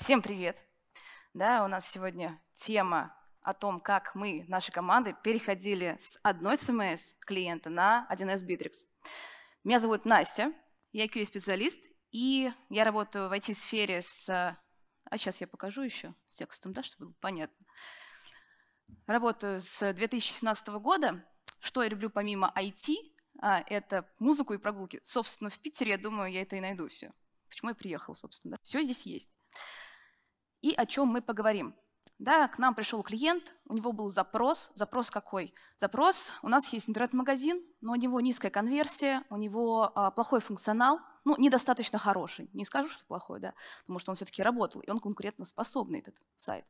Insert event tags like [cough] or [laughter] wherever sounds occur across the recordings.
Всем привет! Да, у нас сегодня тема о том, как мы, наши команды, переходили с одной CMS клиента на 1С Bittrex. Меня зовут Настя, я QA-специалист, и я работаю в IT-сфере с... А сейчас а я покажу еще с текстом, да, чтобы было понятно. Работаю с 2017 года. Что я люблю помимо IT, а, это музыку и прогулки. Собственно, в Питере, я думаю, я это и найду все. Почему я приехала, собственно. Да? Все здесь есть и о чем мы поговорим. Да, к нам пришел клиент, у него был запрос. Запрос какой? Запрос, у нас есть интернет-магазин, но у него низкая конверсия, у него а, плохой функционал, ну, недостаточно хороший. Не скажу, что плохой, да, потому что он все-таки работал, и он конкурентоспособный, этот сайт.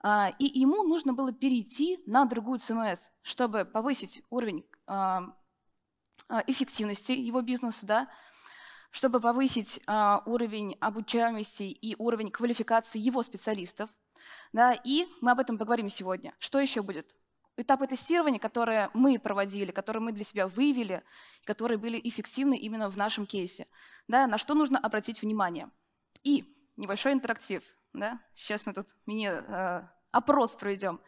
А, и ему нужно было перейти на другую CMS, чтобы повысить уровень а, а, эффективности его бизнеса, да, чтобы повысить а, уровень обучаемости и уровень квалификации его специалистов. Да, и мы об этом поговорим сегодня. Что еще будет? Этапы тестирования, которые мы проводили, которые мы для себя выявили, которые были эффективны именно в нашем кейсе. Да, на что нужно обратить внимание. И небольшой интерактив. Да? Сейчас мы тут мини э, опрос проведем.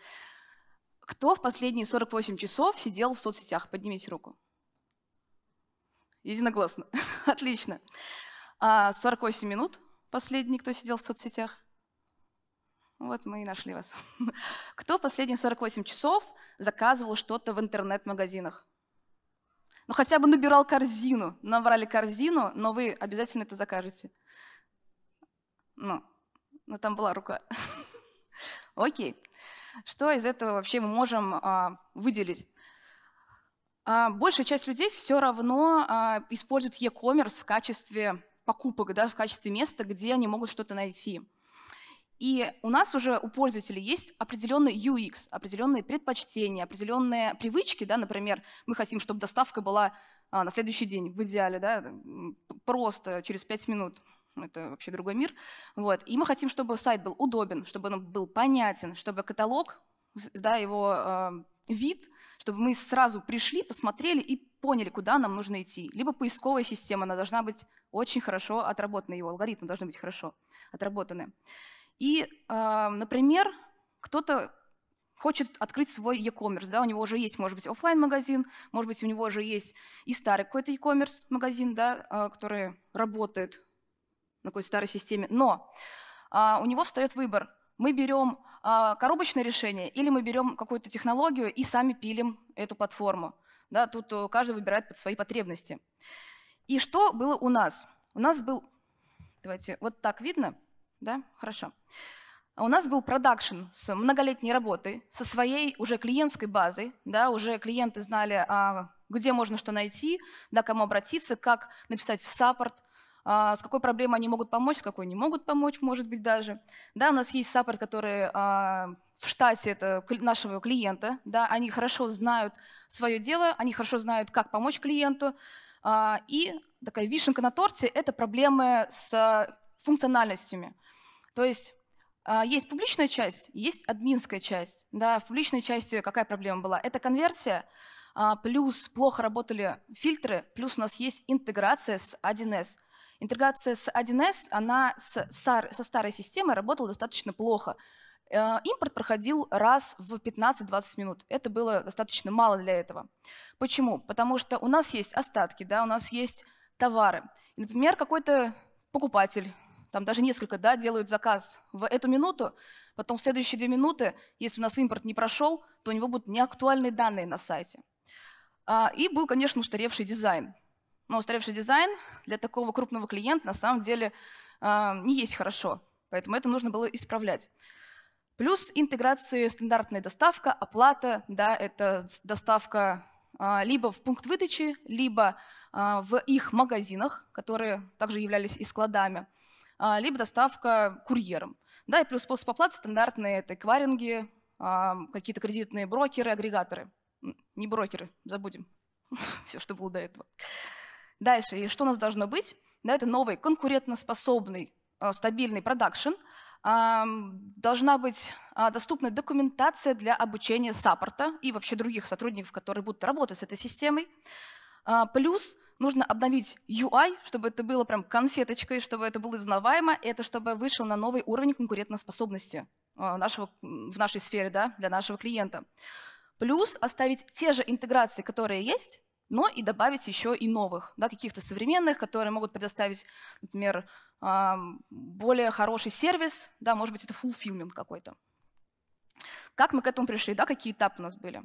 Кто в последние 48 часов сидел в соцсетях? Поднимите руку. Единогласно. [laughs] Отлично. 48 а, минут последний, кто сидел в соцсетях. Вот мы и нашли вас. [laughs] Кто последние 48 часов заказывал что-то в интернет-магазинах? Ну, хотя бы набирал корзину. Набрали корзину, но вы обязательно это закажете. Ну, ну там была рука. [laughs] Окей. Что из этого вообще мы можем а, выделить? А, большая часть людей все равно а, используют e-commerce в качестве покупок, да, в качестве места, где они могут что-то найти. И у нас уже у пользователей есть определенный UX, определенные предпочтения, определенные привычки. Да? Например, мы хотим, чтобы доставка была а, на следующий день, в идеале, да? просто через 5 минут. Это вообще другой мир. Вот. И мы хотим, чтобы сайт был удобен, чтобы он был понятен, чтобы каталог, да, его вид, чтобы мы сразу пришли, посмотрели и поняли, куда нам нужно идти. Либо поисковая система, она должна быть очень хорошо отработана, его алгоритмы должны быть хорошо отработаны. И, а, например, кто-то хочет открыть свой e-commerce, да, у него уже есть, может быть, офлайн магазин может быть, у него уже есть и старый какой-то e-commerce магазин, да, а, который работает на какой-то старой системе, но а, у него встает выбор. Мы берем а, коробочное решение, или мы берем какую-то технологию и сами пилим эту платформу. Да, тут э, каждый выбирает под свои потребности. И что было у нас? У нас был, давайте, вот так видно, да, хорошо. У нас был продакшн с многолетней работой, со своей уже клиентской базой, да, уже клиенты знали, а, где можно что найти, да, кому обратиться, как написать в саппорт, а, с какой проблемой они могут помочь, с какой не могут помочь, может быть, даже. Да, у нас есть саппорт, который а, в штате это нашего клиента, да, они хорошо знают свое дело, они хорошо знают, как помочь клиенту. А, и такая вишенка на торте – это проблемы с функциональностями. То есть есть публичная часть, есть админская часть. Да, в публичной части какая проблема была? Это конверсия, плюс плохо работали фильтры, плюс у нас есть интеграция с 1С. Интеграция с 1С, она с, со старой системой работала достаточно плохо. Э, импорт проходил раз в 15-20 минут. Это было достаточно мало для этого. Почему? Потому что у нас есть остатки, да, у нас есть товары. например, какой-то покупатель, там даже несколько, да, делают заказ в эту минуту, потом в следующие две минуты, если у нас импорт не прошел, то у него будут неактуальные данные на сайте. А, и был, конечно, устаревший дизайн. Но устаревший дизайн для такого крупного клиента на самом деле э, не есть хорошо, поэтому это нужно было исправлять. Плюс интеграции стандартная доставка, оплата, да, это доставка э, либо в пункт выдачи, либо э, в их магазинах, которые также являлись и складами, либо доставка курьером. Да, и плюс способ оплаты стандартные – это эквайринги, какие-то кредитные брокеры, агрегаторы. Не брокеры, забудем [laughs] все, что было до этого. Дальше, и что у нас должно быть? Да, это новый конкурентоспособный а, стабильный продакшн, должна быть а, доступна документация для обучения саппорта и вообще других сотрудников, которые будут работать с этой системой. А, плюс нужно обновить UI, чтобы это было прям конфеточкой, чтобы это было узнаваемо, и это чтобы вышел на новый уровень конкурентоспособности нашего, в нашей сфере да, для нашего клиента. Плюс оставить те же интеграции, которые есть, но и добавить еще и новых, да, каких-то современных, которые могут предоставить, например, более хороший сервис, да, может быть, это фулфилмент какой-то. Как мы к этому пришли, да, какие этапы у нас были?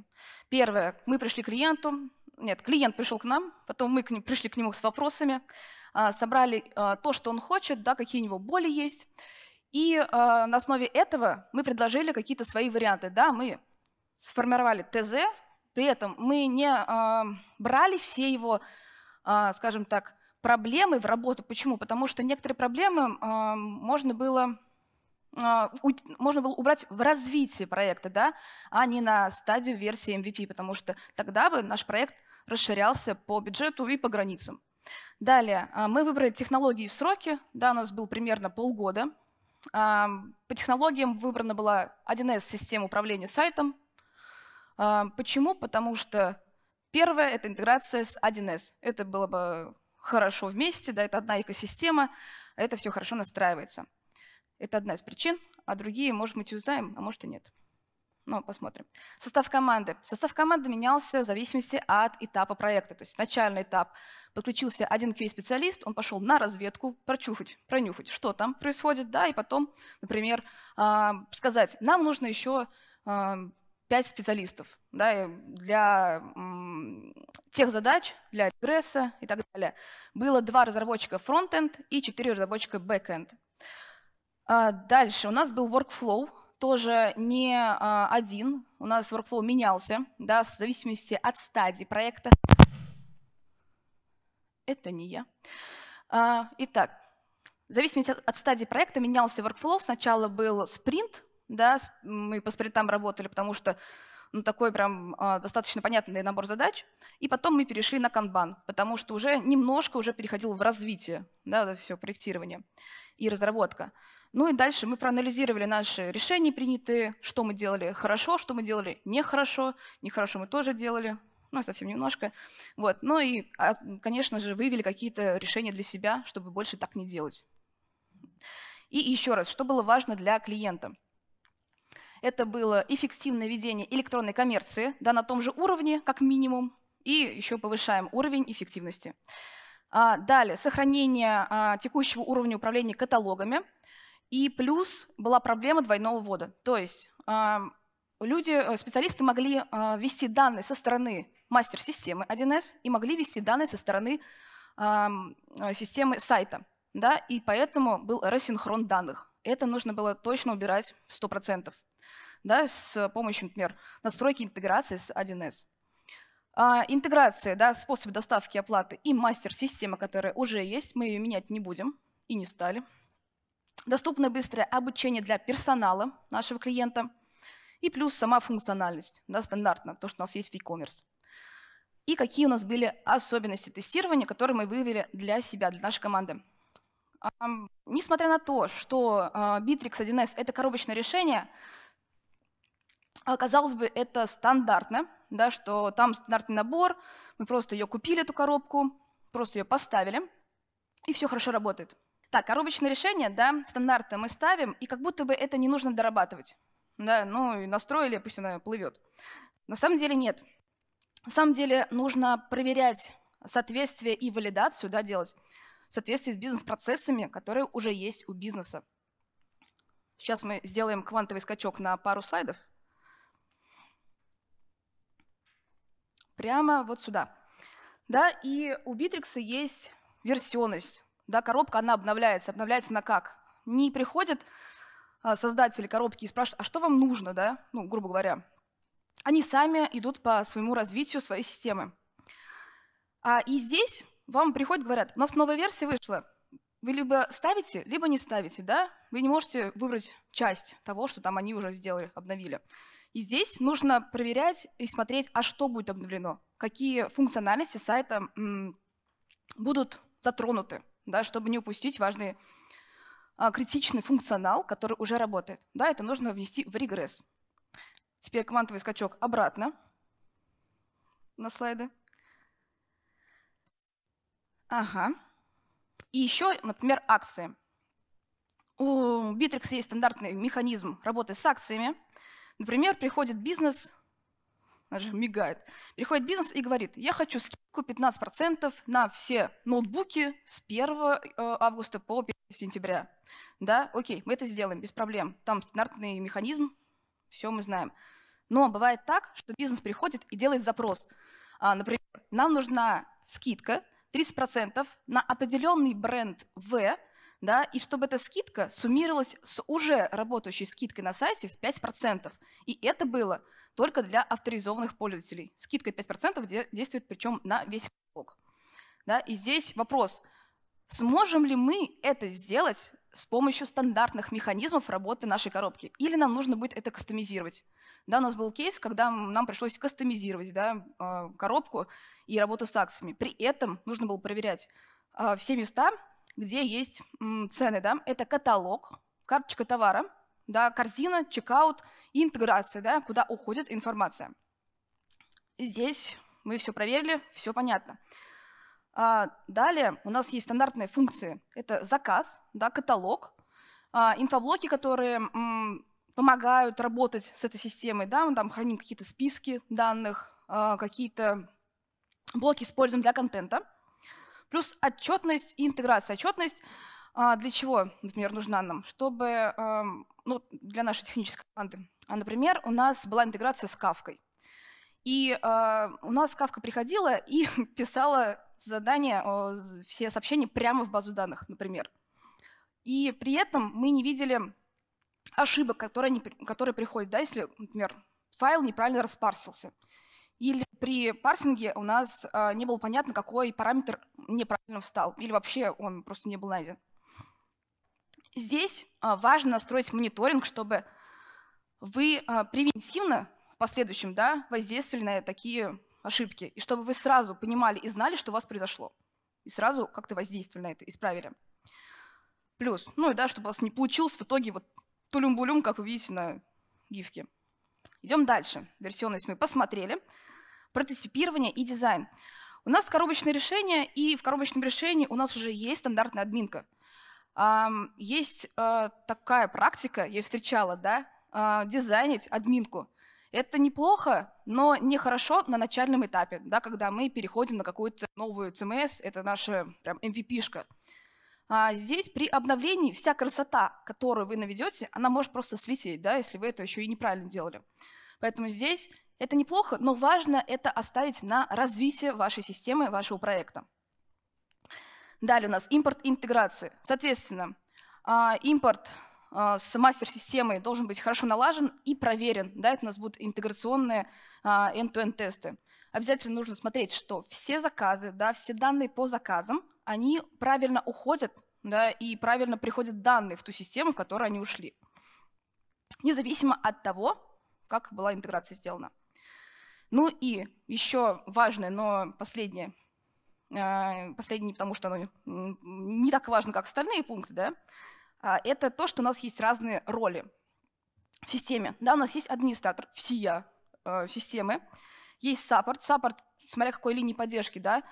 Первое, мы пришли к клиенту, нет, клиент пришел к нам, потом мы к ним, пришли к нему с вопросами, а, собрали а, то, что он хочет, да, какие у него боли есть, и а, на основе этого мы предложили какие-то свои варианты, да, мы сформировали ТЗ, при этом мы не а, брали все его, а, скажем так, проблемы в работу. Почему? Потому что некоторые проблемы а, можно было можно было убрать в развитии проекта, да, а не на стадию версии MVP, потому что тогда бы наш проект расширялся по бюджету и по границам. Далее, мы выбрали технологии и сроки. Да, у нас был примерно полгода. По технологиям выбрана была 1С-система управления сайтом, а, почему? Потому что первое — это интеграция с 1С. Это было бы хорошо вместе, да, это одна экосистема, это все хорошо настраивается. Это одна из причин, а другие, может быть, узнаем, а может и нет. Но ну, посмотрим. Состав команды. Состав команды менялся в зависимости от этапа проекта. То есть начальный этап. Подключился один QA-специалист, он пошел на разведку, прочухать, пронюхать, что там происходит, да, и потом, например, а, сказать, нам нужно еще а, пять специалистов да, для тех задач, для регресса и так далее. Было два разработчика фронтенд и четыре разработчика бэкенд. А, дальше у нас был workflow, тоже не а, один. У нас workflow менялся да, в зависимости от стадии проекта. Это не я. А, итак, в зависимости от стадии проекта менялся workflow. Сначала был спринт, да, мы по спринтам работали, потому что ну, такой прям э, достаточно понятный набор задач. И потом мы перешли на канбан, потому что уже немножко уже переходил в развитие, да, вот это все проектирование и разработка. Ну и дальше мы проанализировали наши решения принятые, что мы делали хорошо, что мы делали нехорошо, нехорошо мы тоже делали, ну, совсем немножко. Вот. Ну и, а, конечно же, вывели какие-то решения для себя, чтобы больше так не делать. И еще раз, что было важно для клиента – это было эффективное ведение электронной коммерции да, на том же уровне, как минимум, и еще повышаем уровень эффективности. А, далее, сохранение а, текущего уровня управления каталогами. И плюс была проблема двойного ввода. То есть а, люди, э, специалисты могли вести данные со стороны мастер-системы 1С и могли вести данные со стороны системы сайта. Да? И поэтому был рассинхрон данных. Это нужно было точно убирать 100% да, с помощью, например, настройки интеграции с 1С. А, интеграция, да, способ доставки оплаты и мастер-система, которая уже есть, мы ее менять не будем и не стали. Доступное быстрое обучение для персонала нашего клиента. И плюс сама функциональность, да, стандартно, то, что у нас есть в e-commerce. И какие у нас были особенности тестирования, которые мы вывели для себя, для нашей команды. Несмотря на то, что а, Bittrex 1S — это коробочное решение, а, казалось бы, это стандартно, да, что там стандартный набор, мы просто ее купили, эту коробку, просто ее поставили, и все хорошо работает. Так, коробочное решение, да, стандарты мы ставим, и как будто бы это не нужно дорабатывать. Да, ну и настроили, пусть она плывет. На самом деле нет. На самом деле нужно проверять соответствие и валидацию, да, делать в соответствии с бизнес-процессами, которые уже есть у бизнеса. Сейчас мы сделаем квантовый скачок на пару слайдов. прямо вот сюда. Да, и у Битрикса есть версионность. Да, коробка, она обновляется. Обновляется на как? Не приходят а, создатели коробки и спрашивают, а что вам нужно, да? Ну, грубо говоря. Они сами идут по своему развитию своей системы. А, и здесь вам приходят, говорят, у нас новая версия вышла. Вы либо ставите, либо не ставите, да? Вы не можете выбрать часть того, что там они уже сделали, обновили. И здесь нужно проверять и смотреть, а что будет обновлено, какие функциональности сайта будут затронуты, да, чтобы не упустить важный а, критичный функционал, который уже работает. Да, это нужно внести в регресс. Теперь квантовый скачок обратно на слайды. Ага. И еще, например, акции. У Bittrex есть стандартный механизм работы с акциями – Например, приходит бизнес, даже мигает, приходит бизнес и говорит, я хочу скидку 15% на все ноутбуки с 1 э, августа по 1 сентября. Да, окей, мы это сделаем без проблем. Там стандартный механизм, все мы знаем. Но бывает так, что бизнес приходит и делает запрос. А, например, нам нужна скидка 30% на определенный бренд В да, и чтобы эта скидка суммировалась с уже работающей скидкой на сайте в 5%. И это было только для авторизованных пользователей. Скидка 5% действует причем на весь каталог. Да, и здесь вопрос, сможем ли мы это сделать с помощью стандартных механизмов работы нашей коробки, или нам нужно будет это кастомизировать. Да, у нас был кейс, когда нам пришлось кастомизировать да, а, коробку и работу с акциями. При этом нужно было проверять а, все места, где есть цены, да, это каталог, карточка товара, да, корзина, чекаут и интеграция, да, куда уходит информация. Здесь мы все проверили, все понятно. А далее у нас есть стандартные функции. Это заказ, да, каталог, а, инфоблоки, которые м, помогают работать с этой системой. Да, мы там храним какие-то списки данных, а, какие-то блоки используем для контента. Плюс отчетность и интеграция. Отчетность а, для чего, например, нужна нам? Чтобы, эм, ну, для нашей технической команды. А, например, у нас была интеграция с Кавкой. И э, у нас Кавка приходила и [laughs] писала задания, все сообщения прямо в базу данных, например. И при этом мы не видели ошибок, которые, не, которые приходят, да, если, например, файл неправильно распарсился. Или при парсинге у нас а, не было понятно, какой параметр неправильно встал, или вообще он просто не был найден. Здесь а, важно настроить мониторинг, чтобы вы а, превентивно в последующем да, воздействовали на такие ошибки, и чтобы вы сразу понимали и знали, что у вас произошло, и сразу как-то воздействовали на это, исправили. Плюс, ну и да, чтобы у вас не получилось в итоге вот тулюм-булюм, как вы видите на гифке. Идем дальше. Версионность мы посмотрели прототипирование и дизайн. У нас коробочное решение, и в коробочном решении у нас уже есть стандартная админка. Есть э, такая практика, я встречала, да, э, дизайнить админку. Это неплохо, но нехорошо на начальном этапе, да, когда мы переходим на какую-то новую CMS, это наша прям MVP-шка. А здесь при обновлении вся красота, которую вы наведете, она может просто слететь, да, если вы это еще и неправильно делали. Поэтому здесь это неплохо, но важно это оставить на развитие вашей системы, вашего проекта. Далее у нас импорт интеграции. Соответственно, а, импорт а, с мастер-системой должен быть хорошо налажен и проверен. Да, это у нас будут интеграционные а, end-to-end тесты. Обязательно нужно смотреть, что все заказы, да, все данные по заказам, они правильно уходят да, и правильно приходят данные в ту систему, в которую они ушли. Независимо от того, как была интеграция сделана. Ну и еще важное, но последнее, а, последнее не потому, что оно не так важно, как остальные пункты, да, а, это то, что у нас есть разные роли в системе. Да, у нас есть администратор всея э, системы, есть саппорт, саппорт, смотря какой линии поддержки, да,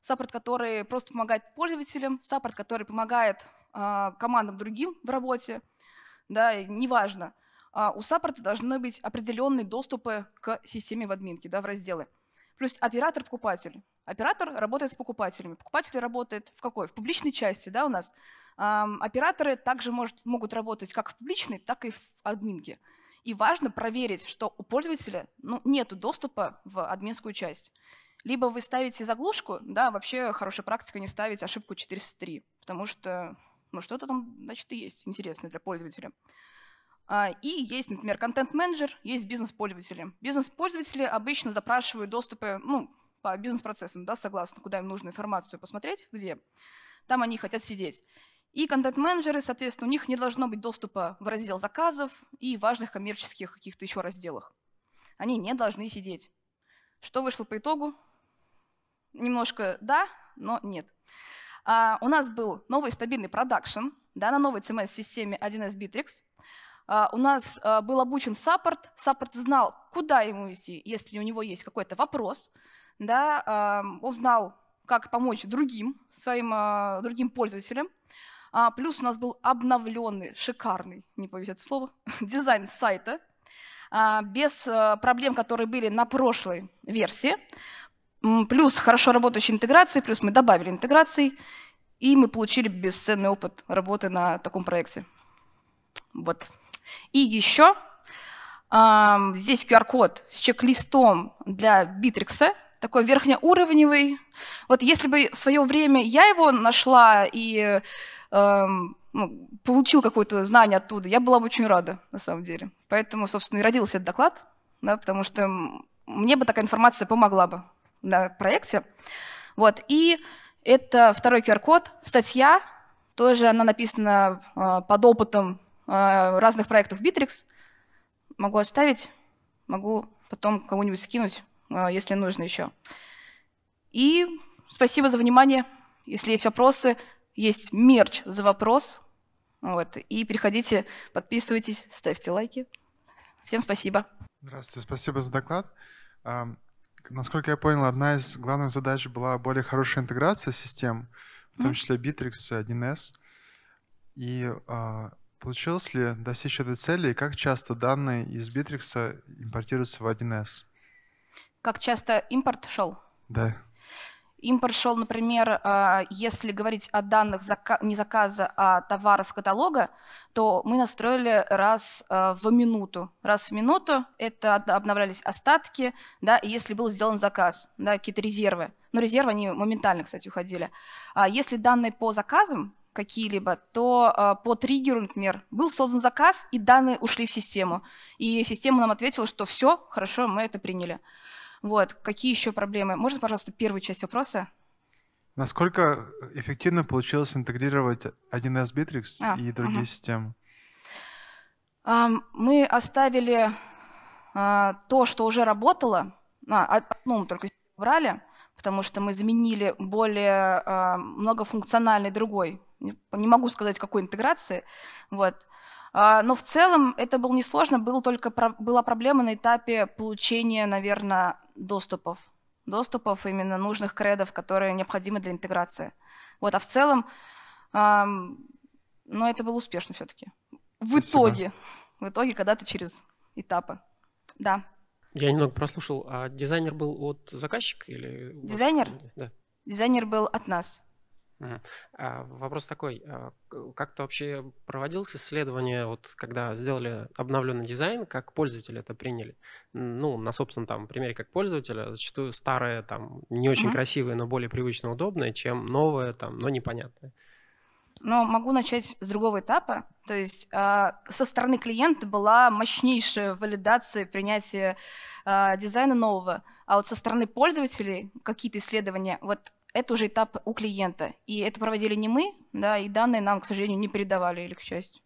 саппорт, который просто помогает пользователям, саппорт, который помогает э, командам другим в работе, да, неважно. А, у саппорта должны быть определенные доступы к системе в админке, да, в разделы. Плюс оператор-покупатель. Оператор работает с покупателями. Покупатель работает в какой? В публичной части, да, у нас. Операторы также может, могут работать как в публичной, так и в админке. И важно проверить, что у пользователя ну, нет доступа в админскую часть. Либо вы ставите заглушку, да, вообще хорошая практика не ставить ошибку 403, потому что ну, что-то там, значит, и есть интересное для пользователя. А, и есть, например, контент-менеджер, есть бизнес-пользователи. Бизнес-пользователи обычно запрашивают доступы ну, по бизнес-процессам, да, согласно, куда им нужно информацию посмотреть, где. Там они хотят сидеть. И контент-менеджеры, соответственно, у них не должно быть доступа в раздел заказов и важных коммерческих каких-то еще разделах. Они не должны сидеть. Что вышло по итогу? Немножко да, но нет. А у нас был новый стабильный продакшн да, на новой CMS-системе 1S Bittrex – а, у нас а, был обучен саппорт, саппорт знал, куда ему идти, если у него есть какой-то вопрос, да, он знал, как помочь другим, своим а, другим пользователям. Плюс у нас был обновленный, шикарный, не повезет слово, [laughs] дизайн сайта, без проблем, которые были на прошлой версии. Плюс хорошо работающие интеграции, плюс мы добавили интеграций, и мы получили бесценный опыт работы на таком проекте. Вот. И еще здесь QR-код с чек-листом для Битрикса, такой верхнеуровневый. Вот если бы в свое время я его нашла и эм, ну, получил какое-то знание оттуда, я была бы очень рада, на самом деле. Поэтому, собственно, и родился этот доклад, да, потому что мне бы такая информация помогла бы на проекте. Вот. И это второй QR-код, статья, тоже она написана э, под опытом Э, разных проектов Bittrex. Могу оставить, могу потом кого-нибудь скинуть, э, если нужно еще. И спасибо за внимание. Если есть вопросы, есть мерч за вопрос. Вот. И переходите, подписывайтесь, ставьте лайки. Всем спасибо. Здравствуйте, спасибо за доклад. Насколько я понял, одна из главных задач была более хорошая интеграция систем, в том числе Bittrex, 1С. И а, Получилось ли достичь этой цели и как часто данные из Битрикса импортируются в 1С? Как часто импорт шел? Да. Импорт шел, например, а, если говорить о данных не заказа, а товаров каталога, то мы настроили раз а, в минуту. Раз в минуту это обновлялись остатки, да, и если был сделан заказ, да, какие-то резервы. Но резервы, они моментально, кстати, уходили. А Если данные по заказам, какие-либо, то э, по триггеру, например, был создан заказ, и данные ушли в систему. И система нам ответила, что все, хорошо, мы это приняли. Вот, какие еще проблемы? Можно, пожалуйста, первую часть вопроса? Насколько эффективно получилось интегрировать 1С Bittrex а, и другие угу. системы? Мы оставили а, то, что уже работало, а, одну только брали, потому что мы заменили более э, многофункциональный другой. Не могу сказать, какой интеграции. Вот. А, но в целом это было несложно, было только, была проблема на этапе получения, наверное, доступов. Доступов именно нужных кредов, которые необходимы для интеграции. Вот, а в целом, эм, но это было успешно все-таки. В Спасибо. итоге, в итоге, когда ты через этапы. Да. Я немного прослушал. А дизайнер был от заказчика или... Дизайнер? Да. Дизайнер был от нас. А, вопрос такой. А Как-то вообще проводилось исследование, вот когда сделали обновленный дизайн, как пользователи это приняли? Ну, на собственном там примере как пользователя, зачастую старое, там, не очень mm-hmm. красивое, но более привычно удобное, чем новое, там, но непонятное но могу начать с другого этапа. То есть а, со стороны клиента была мощнейшая валидация принятия а, дизайна нового, а вот со стороны пользователей какие-то исследования, вот это уже этап у клиента. И это проводили не мы, да, и данные нам, к сожалению, не передавали или к счастью.